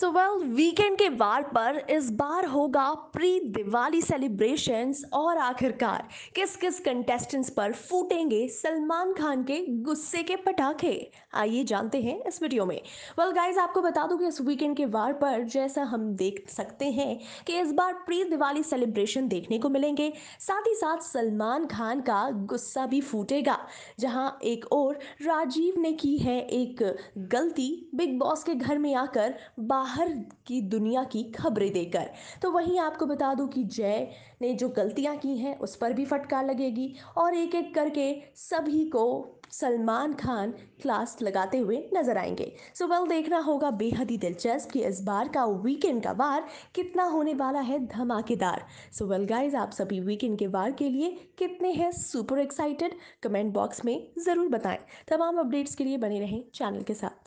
so well weekend के वार पर इस बार होगा प्री दिवाली सेलिब्रेशंस और आखिरकार किस किस कंटेस्टेंट्स पर फूटेंगे सलमान खान के गुस्से के पटाखे आइए जानते हैं इस वीडियो में वेल well, गाइस आपको बता दूं कि इस वीकेंड के वार पर जैसा हम देख सकते हैं कि इस बार प्री दिवाली सेलिब्रेशन देखने को मिलेंगे साथ ही साथ सलमान खान का गुस्सा भी फूटेगा जहाँ एक और राजीव ने की है एक गलती बिग बॉस के घर में आकर बार बाहर की दुनिया की खबरें देकर तो वहीं आपको बता दूं कि जय ने जो गलतियां की हैं उस पर भी फटकार लगेगी और एक एक करके सभी को सलमान खान क्लास लगाते हुए नजर आएंगे सो so, वेल well, देखना होगा बेहद ही दिलचस्प कि इस बार का वीकेंड का वार कितना होने वाला है धमाकेदार सो वेल गाइज आप सभी वीकेंड के वार के लिए कितने हैं सुपर एक्साइटेड कमेंट बॉक्स में ज़रूर बताएं तमाम अपडेट्स के लिए बने रहें चैनल के साथ